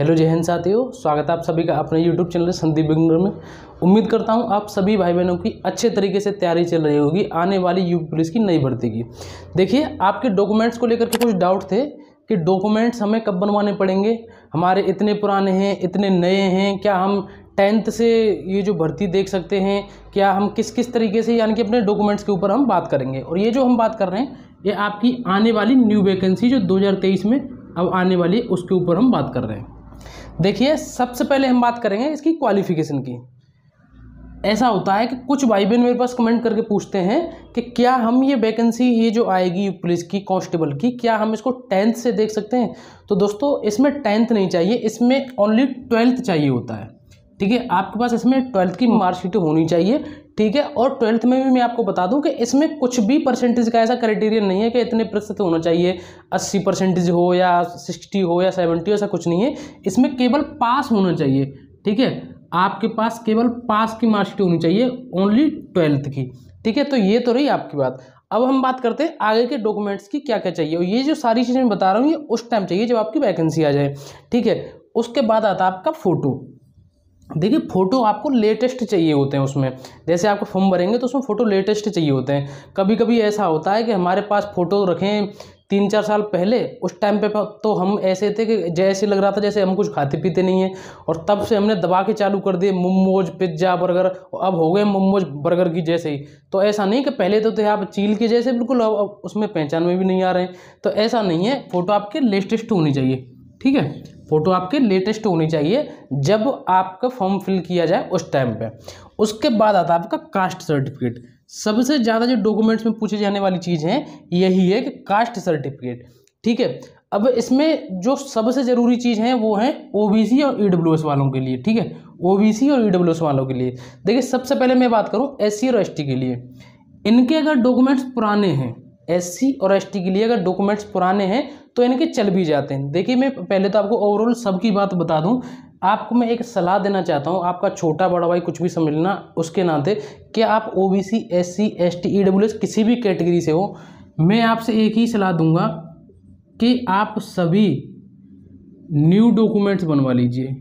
hello जय हिंद साथियों स्वागत है आप सभी का अपने यूट्यूब चैनल संदीप बिगनर में उम्मीद करता हूं आप सभी भाई बहनों की अच्छे तरीके से तैयारी चल रही होगी आने वाली यूपी पुलिस की नई भर्ती की देखिए आपके डॉक्यूमेंट्स को लेकर के कुछ डाउट थे कि डॉक्यूमेंट्स हमें कब बनवाने पड़ेंगे हमारे इतने पुराने हैं इतने नए हैं क्या हम टेंथ से ये जो भर्ती देख सकते हैं क्या हम किस किस तरीके से यानी कि अपने डॉक्यूमेंट्स के ऊपर हम बात करेंगे और ये जो हम बात कर रहे हैं ये आपकी आने वाली न्यू वैकेंसी जो दो में अब आने वाली है उसके ऊपर हम बात कर रहे हैं देखिए सबसे पहले हम बात करेंगे इसकी क्वालिफिकेशन की ऐसा होता है कि कुछ भाई बहन मेरे पास कमेंट करके पूछते हैं कि क्या हम ये वैकेंसी ये जो आएगी पुलिस की कांस्टेबल की क्या हम इसको टेंथ से देख सकते हैं तो दोस्तों इसमें टेंथ नहीं चाहिए इसमें ओनली ट्वेल्थ चाहिए होता है ठीक है आपके पास इसमें ट्वेल्थ की मार्कशीट होनी चाहिए ठीक है और ट्वेल्थ में भी मैं आपको बता दूं कि इसमें कुछ भी परसेंटेज का ऐसा क्राइटेरिया नहीं है कि इतने प्रतिशत होना चाहिए अस्सी परसेंटेज हो या सिक्सटी हो या सेवेंटी हो ऐसा कुछ नहीं है इसमें केवल पास होना चाहिए ठीक है आपके पास केवल पास की मार्कशीट होनी चाहिए ओनली ट्वेल्थ की ठीक है तो ये तो रही आपकी बात अब हम बात करते हैं आगे के डॉक्यूमेंट्स की क्या क्या चाहिए और ये जो सारी चीज़ें मैं बता रहा हूँ ये उस टाइम चाहिए जब आपकी वैकेंसी आ जाए ठीक है उसके बाद आता है आपका फ़ोटो देखिए फ़ोटो आपको लेटेस्ट चाहिए होते हैं उसमें जैसे आपको फॉर्म भरेंगे तो उसमें फ़ोटो लेटेस्ट चाहिए होते हैं कभी कभी ऐसा होता है कि हमारे पास फ़ोटो रखें तीन चार साल पहले उस टाइम पे तो हम ऐसे थे कि जैसे लग रहा था जैसे हम कुछ खाते पीते नहीं हैं और तब से हमने दबा के चालू कर दिए मोमोज पिज्ज़ा बर्गर अब हो गए मोमोज बर्गर की जैसे ही तो ऐसा नहीं कि पहले तो थे आप चील के जैसे बिल्कुल अब उसमें पहचान में भी नहीं आ रहे हैं तो ऐसा नहीं है फ़ोटो आपके लेटेस्ट होनी चाहिए ठीक है फ़ोटो आपके लेटेस्ट होनी चाहिए जब आपका फॉर्म फिल किया जाए उस टाइम पे उसके बाद आता है आपका कास्ट सर्टिफिकेट सबसे ज़्यादा जो डॉक्यूमेंट्स में पूछे जाने वाली चीज़ है यही है कि कास्ट सर्टिफिकेट ठीक है अब इसमें जो सबसे ज़रूरी चीज़ है वो है ओ और ई e वालों के लिए ठीक है ओ और ई e वालों के लिए देखिए सबसे पहले मैं बात करूँ एस सी और एस के लिए इनके अगर डॉक्यूमेंट्स पुराने हैं एस और एस के लिए अगर डॉक्यूमेंट्स पुराने हैं तो यानी कि चल भी जाते हैं देखिए मैं पहले तो आपको ओवरऑल सबकी बात बता दूं आपको मैं एक सलाह देना चाहता हूं आपका छोटा बड़ा भाई कुछ भी समझना उसके नाते कि आप O B C S C S T E W S किसी भी कैटेगरी से हो मैं आपसे एक ही सलाह दूंगा कि आप सभी न्यू डॉक्यूमेंट्स बनवा लीजिए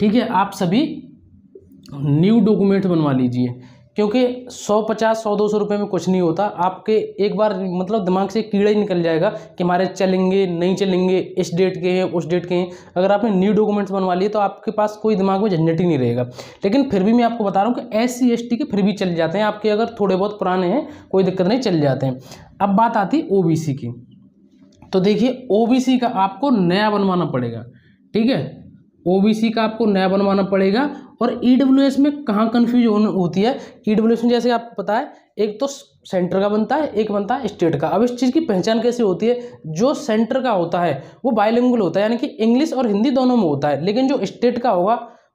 ठीक है आप सभी न्यू डॉक्यूमेंट्स बनवा लीजिए क्योंकि 150 सौ दो सौ रुपये में कुछ नहीं होता आपके एक बार मतलब दिमाग से कीड़ा ही निकल जाएगा कि हमारे चलेंगे नहीं चलेंगे इस डेट के हैं उस डेट के हैं अगर आपने न्यू डॉक्यूमेंट्स बनवा लिए तो आपके पास कोई दिमाग में झंझट ही नहीं रहेगा लेकिन फिर भी मैं आपको बता रहा हूँ कि एस सी के फिर भी चल जाते हैं आपके अगर थोड़े बहुत पुराने हैं कोई दिक्कत नहीं चल जाते हैं अब बात आती है ओ की तो देखिए ओ का आपको नया बनवाना पड़ेगा ठीक है ओबीसी का आपको नया बनवाना पड़ेगा और ईडब्ल्यू e में कहाँ कन्फ्यूज होती है ईडब्ल्यू e में जैसे आपको पता है एक तो सेंटर का बनता है एक बनता है स्टेट का अब इस चीज़ की पहचान कैसे होती है जो सेंटर का होता है वो बायलिंगुअल होता है यानी कि इंग्लिश और हिंदी दोनों में होता है लेकिन जो स्टेट का होगा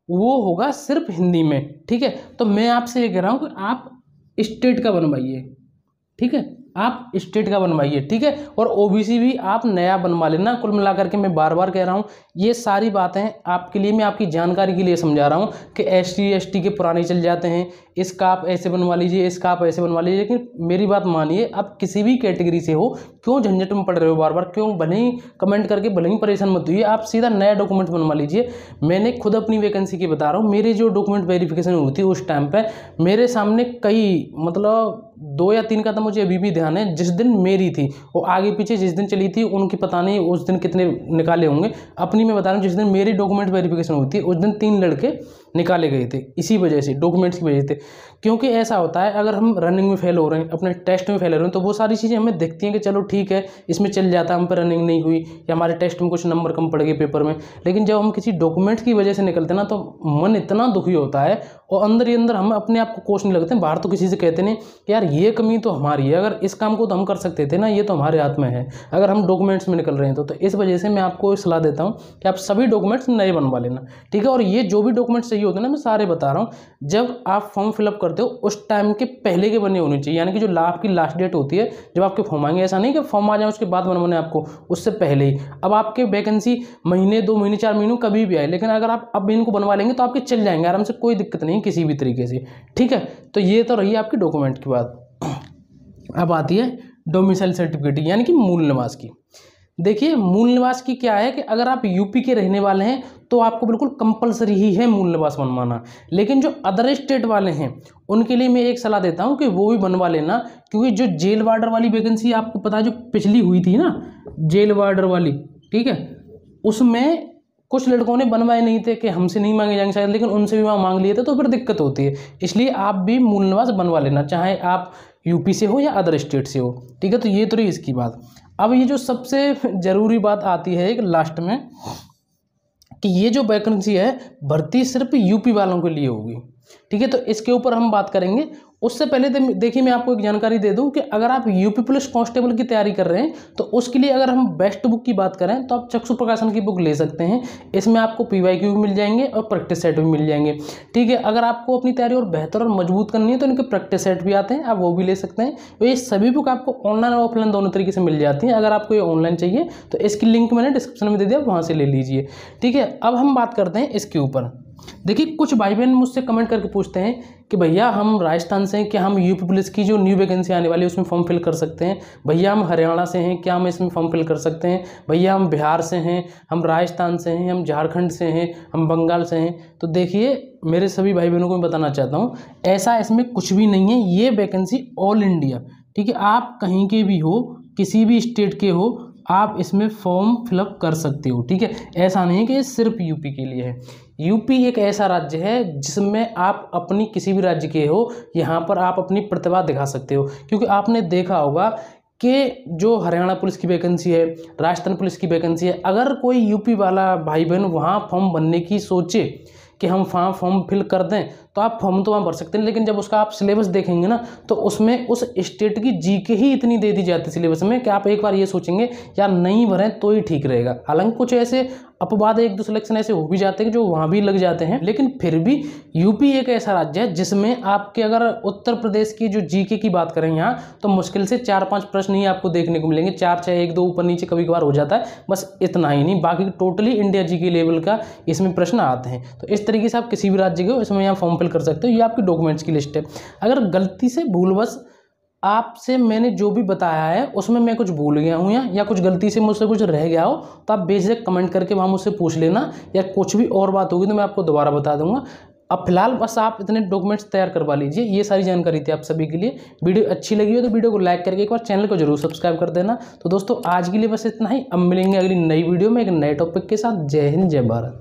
वो होगा सिर्फ हिंदी में ठीक है तो मैं आपसे ये कह रहा हूँ कि आप स्टेट का बनवाइए ठीक है आप स्टेट का बनवाइए ठीक है और ओबीसी भी आप नया बनवा लेना कुल मिलाकर के मैं बार बार कह रहा हूँ ये सारी बातें आपके लिए मैं आपकी जानकारी के लिए समझा रहा हूँ कि एस टी के पुराने चल जाते हैं इसका आप ऐसे बनवा लीजिए इसका आप ऐसे बनवा लीजिए लेकिन मेरी बात मानिए आप किसी भी कैटेगरी से हो क्यों झंझट में पड़ रहे हो बार बार क्यों भले ही कमेंट करके भले ही परेशान मत हुई आप सीधा नया डॉक्यूमेंट बनवा लीजिए मैंने खुद अपनी वैकेंसी की बता रहा हूँ मेरी जो डॉक्यूमेंट वेरिफिकेशन हुई थी उस टाइम पर मेरे सामने कई मतलब दो या तीन का तो मुझे अभी भी ध्यान है जिस दिन मेरी थी वो आगे पीछे जिस दिन चली थी उनकी पता नहीं उस दिन कितने निकाले होंगे अपनी मैं बता रहा हूँ जिस दिन मेरी डॉक्यूमेंट वेरिफिकेशन हुई थी उस दिन तीन लड़के निकाले गए थे इसी वजह से डॉक्यूमेंट्स की वजह से क्योंकि ऐसा होता है अगर हम रनिंग में फेल हो रहे हैं अपने टेस्ट में फेल हो रहे हैं तो वो सारी चीज़ें हमें देखती हैं कि चलो ठीक है इसमें चल जाता हम पर रनिंग नहीं हुई या हमारे टेस्ट में कुछ नंबर कम पड़ गए पेपर में लेकिन जब हम किसी डॉक्यूमेंट्स की वजह से निकलते ना तो मन इतना दुखी होता है और अंदर ही अंदर हम अपने आप को कोश नहीं लगते बाहर तो किसी से कहते नहीं कि यार ये कमी तो हमारी है अगर इस काम को तो हम कर सकते थे ना ये तो हमारे हाथ में है अगर हम डॉक्यूमेंट्स में निकल रहे हैं तो, तो इस वजह से मैं आपको सलाह देता हूँ कि आप सभी डॉक्यूमेंट्स नए बनवा लेना ठीक है और ये जो भी डॉक्यूमेंट्स चाहिए ये होते हैं ना मैं सारे बता रहा हूँ जब आप फॉर्म फिलअप करते हो उस टाइम के पहले के बने होने चाहिए यानी कि जो लाभ की लास्ट डेट होती है जब आपके फॉर्म आएंगे ऐसा नहीं कि फॉर्म आ जाए उसके बाद बनवाने आपको उससे पहले ही अब आपके वैकेंसी महीने दो महीने चार महीनों कभी भी आए लेकिन अगर आप अब इनको बनवा लेंगे तो आपके चल जाएंगे आराम से कोई दिक्कत नहीं किसी भी तरीके से ठीक है तो ये तो रही आपकी डॉक्यूमेंट की बात अब आती है डोमिसाइल सर्टिफिकेट यानी कि मूल निवास की देखिए मूल निवास की क्या है कि अगर आप यूपी के रहने वाले हैं तो आपको बिल्कुल कंपलसरी ही है मूल निवास बनवाना लेकिन जो अदर स्टेट वाले हैं उनके लिए मैं एक सलाह देता हूँ कि वो भी बनवा लेना क्योंकि जो जेल वार्डर वाली वैकेंसी आपको पता है जो पिछली हुई थी ना जेल वार्डर वाली ठीक है उसमें कुछ लड़कों ने बनवाए नहीं थे कि हमसे नहीं मांगे जाएंगे शायद लेकिन उनसे भी वहाँ मांग लिए थे तो फिर दिक्कत होती है इसलिए आप भी मूल निवास बनवा लेना चाहे आप यूपी से हो या अदर स्टेट से हो ठीक है तो ये तो रही इसकी बात अब ये जो सबसे ज़रूरी बात आती है एक लास्ट में कि ये जो वैकेंसी है भर्ती सिर्फ यूपी वालों के लिए होगी ठीक है तो इसके ऊपर हम बात करेंगे उससे पहले तो देखिए मैं आपको एक जानकारी दे दूं कि अगर आप यूपी पुलिस कांस्टेबल की तैयारी कर रहे हैं तो उसके लिए अगर हम बेस्ट बुक की बात करें तो आप चक्षु प्रकाशन की बुक ले सकते हैं इसमें आपको पी वाई क्यू भी मिल जाएंगे और प्रैक्टिस सेट भी मिल जाएंगे ठीक है अगर आपको अपनी तैयारी और बेहतर और मजबूत करनी है तो इनके प्रैक्टिस सेट भी आते हैं आप वो भी ले सकते हैं तो ये सभी बुक आपको ऑनलाइन और ऑफलाइन दोनों तरीके से मिल जाती हैं अगर आपको ये ऑनलाइन चाहिए तो इसकी लिंक मैंने डिस्क्रिप्शन में दे दिया वहाँ से ले लीजिए ठीक है अब हम बात करते हैं इसके ऊपर देखिए कुछ भाई बहन मुझसे कमेंट करके पूछते हैं कि भैया हम राजस्थान से हैं क्या हम यूपी पुलिस की जो न्यू वैकेंसी आने वाली है उसमें फॉर्म फिल कर सकते हैं भैया हम हरियाणा से हैं क्या हम इसमें फॉर्म फिल कर सकते हैं भैया हम बिहार से हैं हम राजस्थान से हैं हम झारखंड से हैं हम बंगाल से हैं तो देखिए मेरे सभी भाई बहनों को मैं बताना चाहता हूँ ऐसा इसमें कुछ भी नहीं है ये वैकेंसी ऑल इंडिया ठीक है आप कहीं के भी हो किसी भी स्टेट के हो आप इसमें फॉर्म फिलअप कर सकते हो ठीक है ऐसा नहीं है कि ये सिर्फ यूपी के लिए है यूपी एक ऐसा राज्य है जिसमें आप अपनी किसी भी राज्य के हो यहाँ पर आप अपनी प्रतिभा दिखा सकते हो क्योंकि आपने देखा होगा कि जो हरियाणा पुलिस की वैकेंसी है राजस्थान पुलिस की वैकेंसी है अगर कोई यूपी वाला भाई बहन वहाँ फॉर्म भरने की सोचे कि हम फॉर्म फॉर्म फिल कर दें तो आप फॉर्म तो वहाँ भर सकते हैं लेकिन जब उसका आप सिलेबस देखेंगे ना तो उसमें उस स्टेट की के ही इतनी दे दी जाती है सिलेबस में कि आप एक बार ये सोचेंगे यार नहीं भरें तो ही ठीक रहेगा हालांकि कुछ ऐसे अपवाद एक दो सिलेक्शन ऐसे हो भी जाते हैं जो वहाँ भी लग जाते हैं लेकिन फिर भी यूपी एक ऐसा राज्य है जिसमें आपके अगर उत्तर प्रदेश की जो जीके की बात करें यहाँ तो मुश्किल से चार पांच प्रश्न ही आपको देखने को मिलेंगे चार छः एक दो ऊपर नीचे कभी कभार हो जाता है बस इतना ही नहीं बाकी टोटली इंडिया जी लेवल का इसमें प्रश्न आते हैं तो इस तरीके से आप किसी भी राज्य हो इसमें यहाँ फॉर्म कंपेयर कर सकते हो ये आपकी डॉक्यूमेंट्स की लिस्ट है अगर गलती से भूलवश आपसे मैंने जो भी बताया है उसमें मैं कुछ भूल गया हूँ या या कुछ गलती से मुझसे कुछ रह गया हो तो आप बेझक कमेंट करके वहाँ मुझसे पूछ लेना या कुछ भी और बात होगी तो मैं आपको दोबारा बता दूंगा अब फिलहाल बस आप इतने डॉक्यूमेंट्स तैयार करवा लीजिए ये सारी जानकारी थी आप सभी के लिए वीडियो अच्छी लगी हो तो वीडियो को लाइक करके एक बार चैनल को जरूर सब्सक्राइब कर देना तो दोस्तों आज के लिए बस इतना ही अब मिलेंगे अगली नई वीडियो में एक नए टॉपिक के साथ जय हिंद जय भारत